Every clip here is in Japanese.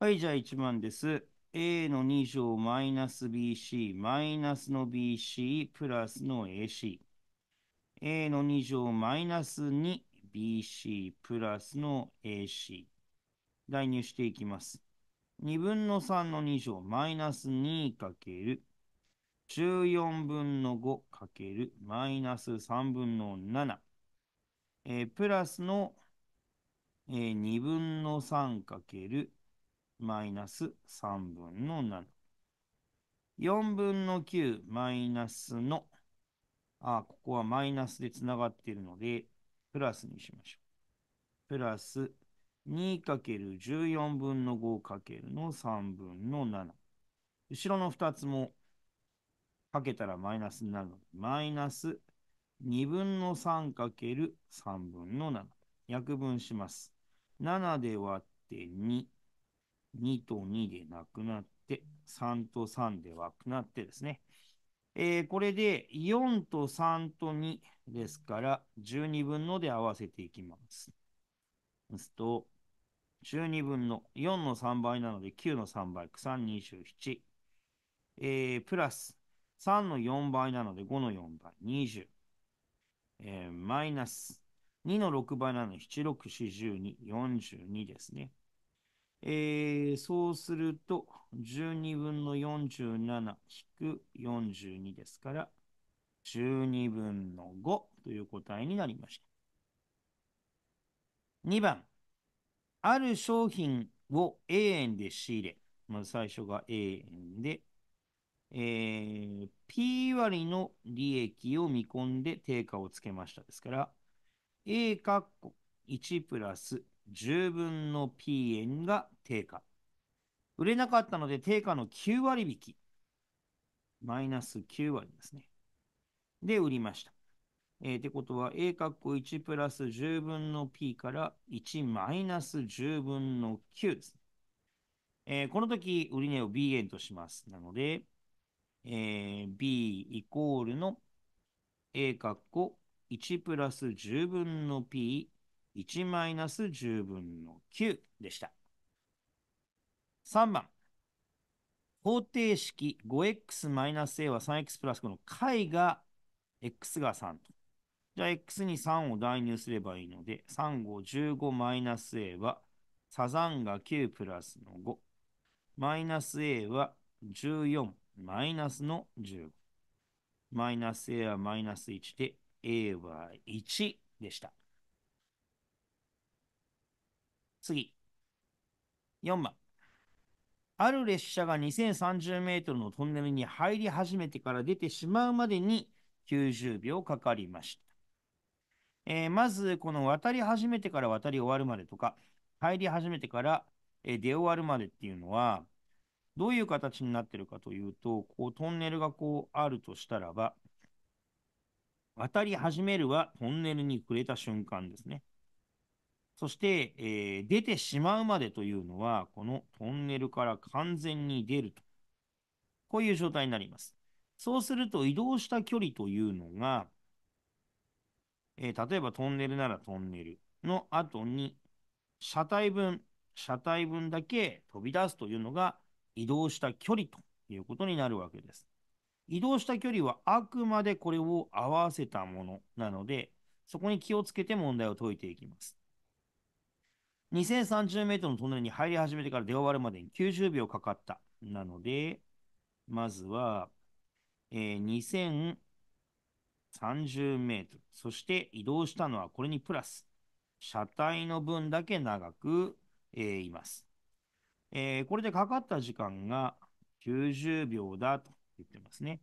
はい、じゃあ1番です。A の2乗マイナス BC マイナスの BC プラスの AC。A の2乗マイナス 2BC プラスの AC。代入していきます。2分の3の2乗マイナス2かける14分の5かけるマイナス3分の7。えー、プラスの、えー、2分の3かけるマイナス3分の7。4分の9マイナスの、あ、ここはマイナスでつながっているので、プラスにしましょう。プラス 2×14 分の 5× の3分の7。後ろの2つもかけたらマイナスになるので、マイナス2分の 3×3 分の7。約分します。7で割って2。2と2でなくなって、3と3でなくなってですね。えー、これで4と3と2ですから、12分ので合わせていきます。ですと、12分の4の3倍なので9の3倍、327。えー、プラス3の4倍なので5の4倍、20。えー、マイナス2の6倍なので7、6、42、42ですね。えー、そうすると、12分の47引く42ですから、12分の5という答えになりました。2番、ある商品を A 円で仕入れ、まず最初が A 円で、えー、P 割の利益を見込んで定価をつけましたですから、A 括弧1プラス10分の P 円が定価。売れなかったので定価の9割引き。マイナス9割ですね。で、売りました。えー、ってことは、A 括弧1プラス10分の P から1マイナス10分の9ですね。えー、この時、売値を B 円とします。なので、えー、B イコールの A 括弧1プラス10分の P 1マイナス10分の9でした。3番。方程式 5x-a は 3x プラス5の解が x が3と。じゃあ x に3を代入すればいいので、3、5、15マイナス a はサザンが9プラスの5。マイナス a は14マイナスの15。マイナス a はマイナス1で、a は1でした。次。4番。ある列車が2030メートルのトンネルに入り始めてから出てしまうまでに90秒かかりました。えー、まず、この渡り始めてから渡り終わるまでとか、入り始めてから出終わるまでっていうのは、どういう形になってるかというと、こうトンネルがこうあるとしたらば、渡り始めるはトンネルに触れた瞬間ですね。そして、えー、出てしまうまでというのは、このトンネルから完全に出ると。こういう状態になります。そうすると移動した距離というのが、えー、例えばトンネルならトンネルの後に、車体分、車体分だけ飛び出すというのが移動した距離ということになるわけです。移動した距離はあくまでこれを合わせたものなので、そこに気をつけて問題を解いていきます。2030メートルのトンネルに入り始めてから出終わるまでに90秒かかった。なので、まずは、えー、2030メートル。そして移動したのはこれにプラス、車体の分だけ長く、えー、います、えー、これでかかった時間が90秒だと言ってますね。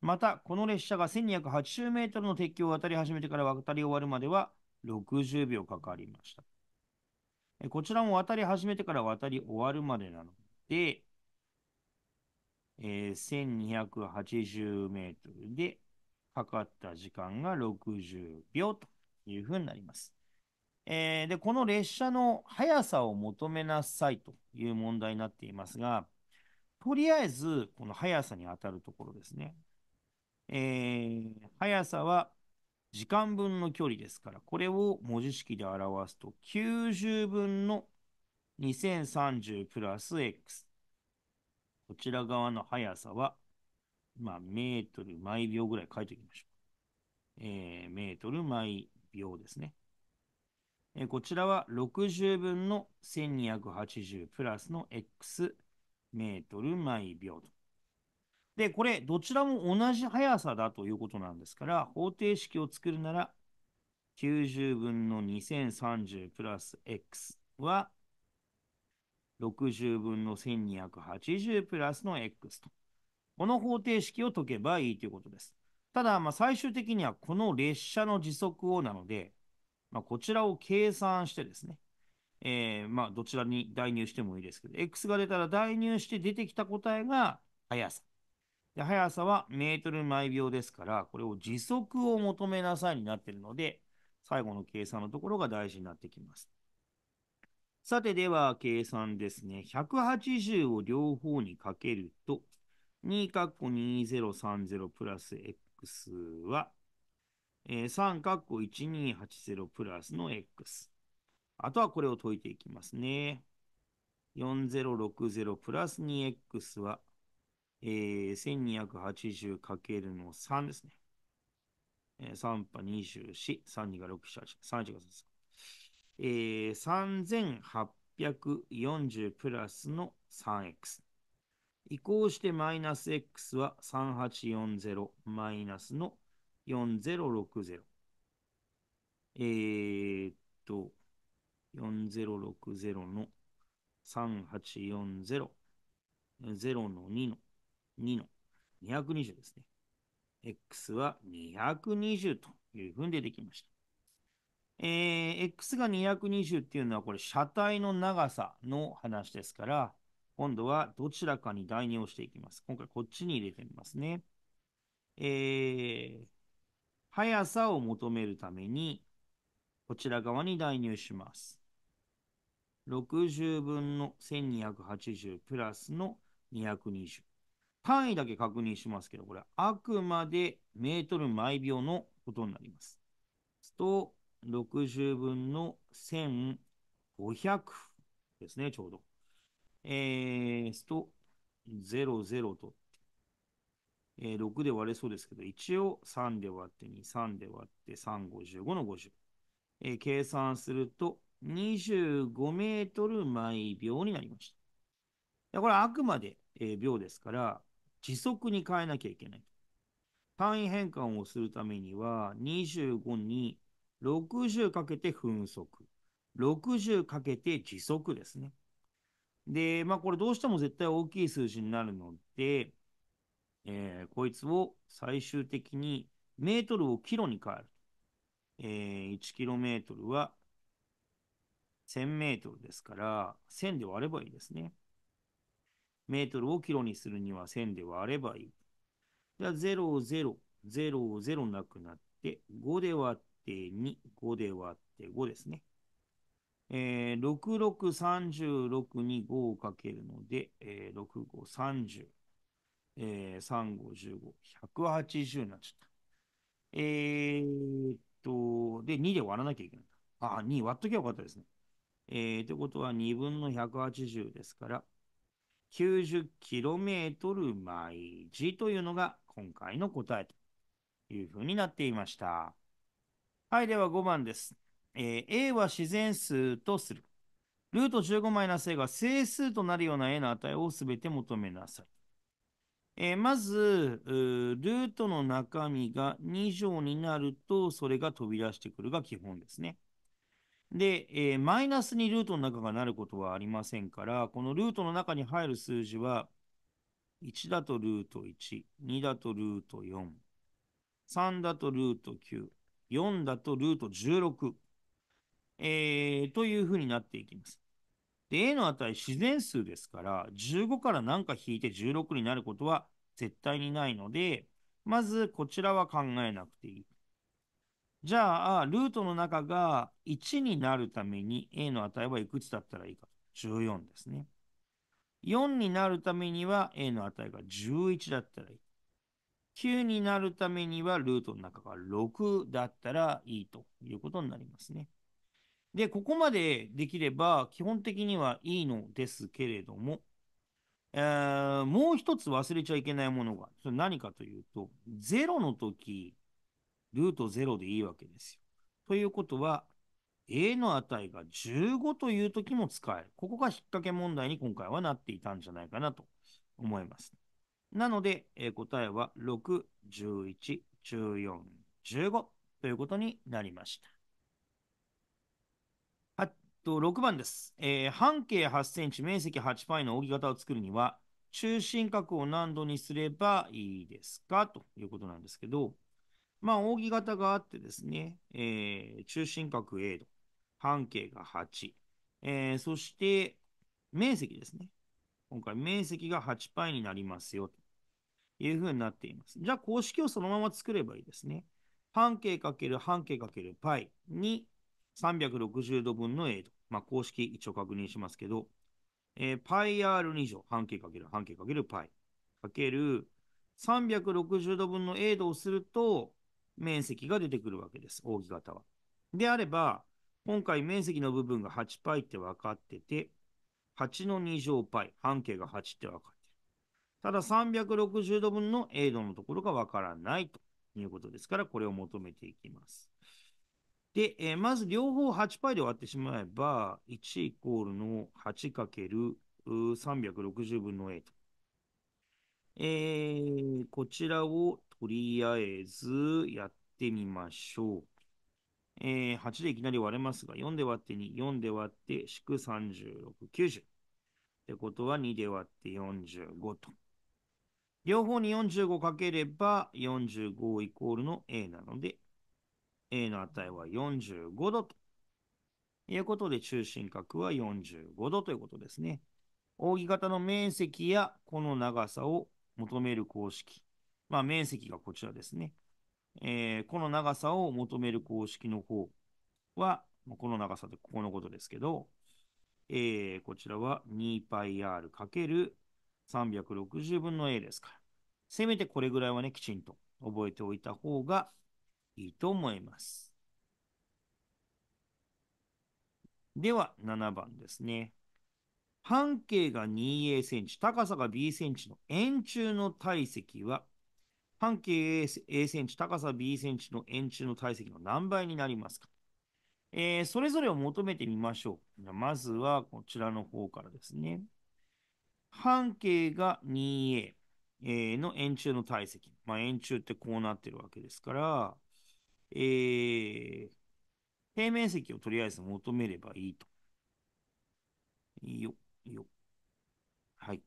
また、この列車が1280メートルの鉄橋を渡り始めてから渡り終わるまでは60秒かかりました。こちらも渡り始めてから渡り終わるまでなので、えー、1280メートルでかかった時間が60秒というふうになります。えー、で、この列車の速さを求めなさいという問題になっていますが、とりあえず、この速さに当たるところですね。えー、速さは時間分の距離ですから、これを文字式で表すと、90分の2030プラス x。こちら側の速さは、まあ、メートル毎秒ぐらい書いておきましょう。えー、メートル毎秒ですね。えー、こちらは60分の1280プラスの x メートル毎秒と。で、これ、どちらも同じ速さだということなんですから、方程式を作るなら、90分の2030プラス x は、60分の1280プラスの x と。この方程式を解けばいいということです。ただ、まあ、最終的にはこの列車の時速をなので、まあ、こちらを計算してですね、えー、まあ、どちらに代入してもいいですけど、x が出たら代入して出てきた答えが速さ。で速さはメートル毎秒ですから、これを時速を求めなさいになっているので、最後の計算のところが大事になってきます。さてでは計算ですね。180を両方にかけると、2かっこ2030プラス x は、え3かっこ1280プラスの x。あとはこれを解いていきますね。4060プラス 2x はえー、1280× 3ですね。えー、3波24、32が6、7、8、31が3。えー、3840プラスの 3x。移行してマイナス x は3840マイナスの4060。えー、っと、4060の3840、0の2の2の220ですね。x は220というふうに出てきました。えー、x が220っていうのは、これ、車体の長さの話ですから、今度はどちらかに代入をしていきます。今回、こっちに入れてみますね。えー、速さを求めるために、こちら側に代入します。60分の1280プラスの220。単位だけ確認しますけど、これ、あくまでメートル毎秒のことになります。と、60分の1500ですね、ちょうど。えー、と、00と、えー、6で割れそうですけど、一応3で割って2、3で割って3、55の50。えー、計算すると、25メートル毎秒になりました。これあくまで、えー、秒ですから、時速に変えなきゃいけない。単位変換をするためには25に60かけて分速、60かけて時速ですね。で、まあこれどうしても絶対大きい数字になるので、えー、こいつを最終的にメートルをキロに変える。えー、1キロメートルは1000メートルですから、1000で割ればいいですね。メートルをキロにするには1000で割ればいい。じゃあ、0、0、0、0なくなって、5で割って2、5で割って5ですね。えー、6636に5をかけるので、えー、6530、えー、3515、180になっちゃった。えー、っと、で、2で割らなきゃいけない。あ、2割っときゃよかったですね。えー、ということは2分の180ですから、90km 毎時というのが今回の答えというふうになっていました。はい、では5番です。えー、A は自然数とする。ルート15マイナス A が整数となるような A の値をすべて求めなさい。えー、まず、ルートの中身が2乗になると、それが飛び出してくるが基本ですね。で、えー、マイナスにルートの中がなることはありませんから、このルートの中に入る数字は、1だとルート1、2だとルート4、3だとルート9、4だとルート16、えー、というふうになっていきます。で、A の値自然数ですから、15から何か引いて16になることは絶対にないので、まずこちらは考えなくていい。じゃあ、ルートの中が1になるために A の値はいくつだったらいいか。14ですね。4になるためには A の値が11だったらいい。9になるためにはルートの中が6だったらいいということになりますね。で、ここまでできれば基本的にはいいのですけれども、えー、もう一つ忘れちゃいけないものが、それ何かというと、0の時、ルート0でいいわけですよ。ということは、A の値が15という時も使える。ここが引っ掛け問題に今回はなっていたんじゃないかなと思います。なので、えー、答えは6、11、14、15ということになりました。あと6番です、えー、半径8センチ、面積8パイの扇形を作るには、中心角を何度にすればいいですかということなんですけど、まあ、扇形があってですね、えー、中心角 A 度、半径が8、えー、そして面積ですね。今回、面積が8パイになりますよ、というふうになっています。じゃあ、公式をそのまま作ればいいですね。半径かける半径かけるパイに360度分の A 度。まあ、公式一応確認しますけど、えー、πr2 乗、半径かける半径かける π かける360度分の A 度をすると、面積が出てくるわけです、扇形は。であれば、今回面積の部分が 8π って分かってて、8の2乗 π、半径が8って分かってる。ただ360度分の A 度のところが分からないということですから、これを求めていきます。で、えー、まず両方 8π で割ってしまえば、1イコールの 8×360 分の A と。えー、こちらをとりあえずやってみましょう。えー、8でいきなり割れますが、4で割って2、4で割って祝36、90。ってことは2で割って45と。両方に45かければ45イコールの A なので、A の値は45度ということで、中心角は45度ということですね。扇形の面積やこの長さを求める公式まあ、面積がこちらですね。えー、この長さを求める公式の方は、この長さでここのことですけど、えー、こちらは 2πr×360 分の a ですから。せめてこれぐらいはね、きちんと覚えておいた方がいいと思います。では、7番ですね。半径が 2a センチ、高さが b センチの円柱の体積は半径 A, A センチ、高さ B センチの円柱の体積の何倍になりますか、えー、それぞれを求めてみましょう。まずはこちらの方からですね。半径が 2A、の円柱の体積。まあ、円柱ってこうなってるわけですから、えー、平面積をとりあえず求めればいいと。いいよ、いいよ。はい。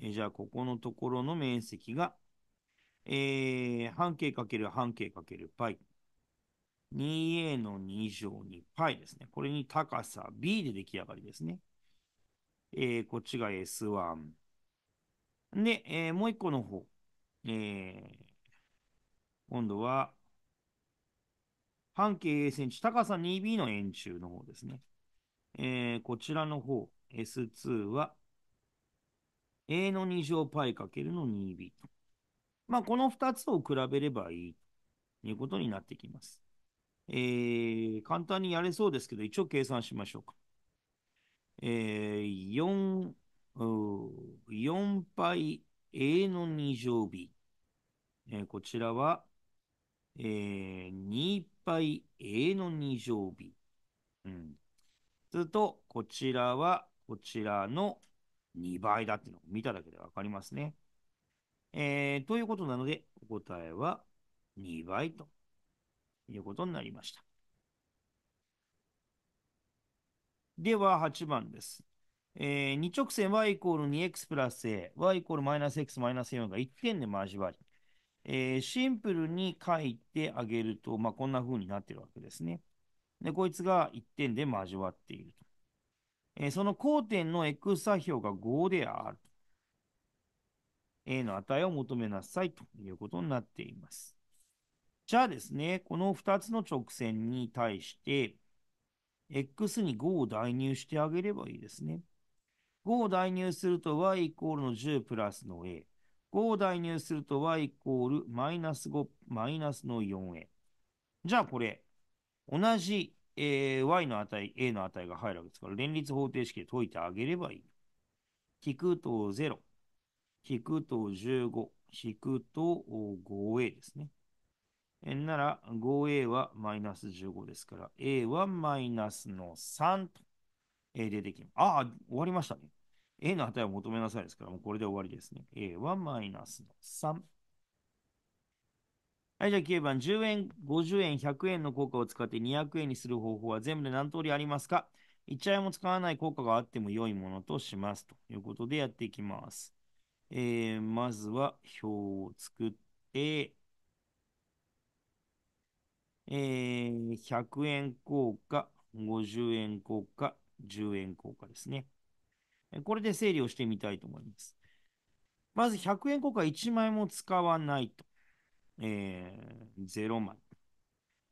えー、じゃあ、ここのところの面積がえー、半径かける半径かける π。2a の2乗に π ですね。これに高さ b で出来上がりですね。えー、こっちが s1。で、えー、もう一個の方。えー、今度は、半径 a センチ、高さ 2b の円柱の方ですね。えー、こちらの方、s2 は、a の2乗 π かけるの 2b と。まあ、この2つを比べればいいということになってきます。えー、簡単にやれそうですけど、一応計算しましょうか。えー、4、4倍 A の2乗 B。えー、こちらは、えー、2倍 A の2乗 B。うん。すると、こちらは、こちらの2倍だっていうのを見ただけでわかりますね。えー、ということなので、お答えは2倍ということになりました。では、8番です。えー、2直線 y イコール 2x プラス a、y イコールマイナス x マイナス4が1点で交わり、えー、シンプルに書いてあげると、まあ、こんな風になってるわけですね。で、こいつが1点で交わっているえー、その交点の x 座標が5である A の値を求めなさいということになっています。じゃあですね、この2つの直線に対して、x に5を代入してあげればいいですね。5を代入すると y イコールの10プラスの a。5を代入すると y イコールマイナス5マイナスの 4a。じゃあこれ、同じ、えー、y の値、a の値が入るわけですから、連立方程式で解いてあげればいい。聞くと0。引くと15、引くと 5a ですね。えなら 5a はマイナス15ですから、a はマイナスの3と、え出てきます。ああ、終わりましたね。a の値を求めなさいですから、もうこれで終わりですね。a はマイナスの3。はい、じゃあ9番、10円、50円、100円の効果を使って200円にする方法は全部で何通りありますか ?1 円も使わない効果があっても良いものとします。ということでやっていきます。えー、まずは表を作って、えー、100円硬貨、50円硬貨、10円硬貨ですね。これで整理をしてみたいと思います。まず100円硬貨1枚も使わないと。えー、0枚。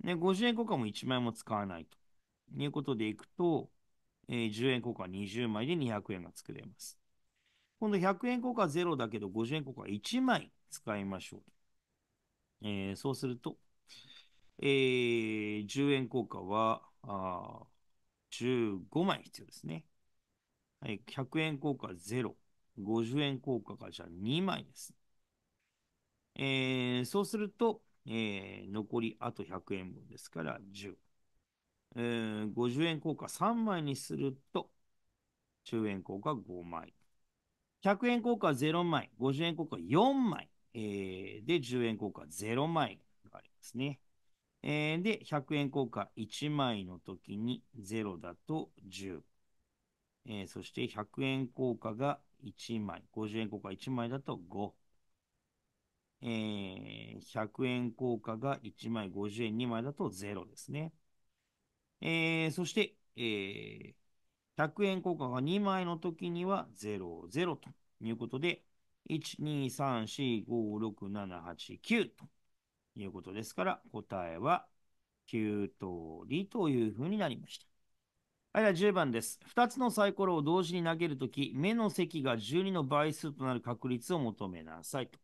ね、50円硬貨も1枚も使わないということでいくと、えー、10円硬貨20枚で200円が作れます。今度100円硬貨0だけど50円硬貨1枚使いましょう。えー、そうすると、えー、10円硬貨はあ15枚必要ですね。はい、100円硬貨0、50円硬貨がじゃあ2枚です。えー、そうすると、えー、残りあと100円分ですから10。えー、50円硬貨3枚にすると、10円硬貨5枚。100円硬貨は0枚、50円硬貨は4枚、えー、で、10円硬貨は0枚がありますね。えー、で、100円硬貨1枚の時に0だと10。えー、そして100円硬貨が1枚、50円硬貨1枚だと5。えー、100円硬貨が1枚、50円2枚だと0ですね。えー、そして、えー、100円硬貨が2枚の時には00ということで、1,2,3,4,5,6,7,8,9ということですから、答えは9通りというふうになりました。はい、10番です。2つのサイコロを同時に投げるとき、目の積が12の倍数となる確率を求めなさいと。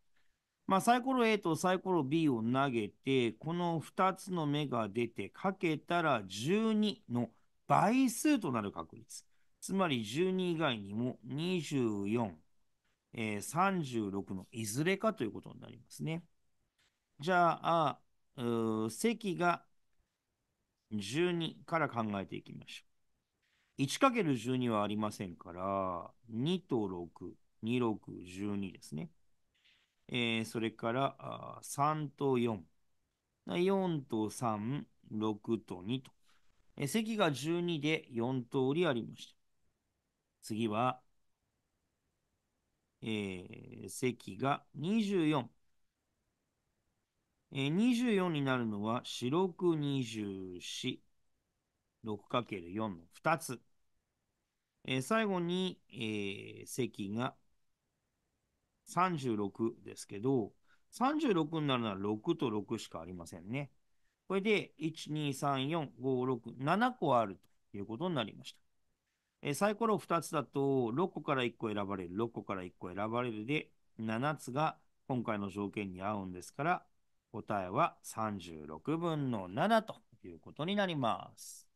まあ、サイコロ A とサイコロ B を投げて、この2つの目が出て、かけたら12の倍数となる確率。つまり12以外にも24、えー、36のいずれかということになりますね。じゃあ、積が12から考えていきましょう。1×12 はありませんから、2と6、2、6、12ですね。えー、それから3と4、4と3、6と2とえ席が12で4通りありました。次は、えー、席が24。えー、24になるのは4624。6×4 の2つ。えー、最後に、えー、席が36ですけど、36になるのは6と6しかありませんね。これで、1、2、3、4、5、6、7個あるということになりました。えサイコロ2つだと、6個から1個選ばれる、6個から1個選ばれるで、7つが今回の条件に合うんですから、答えは36分の7ということになります。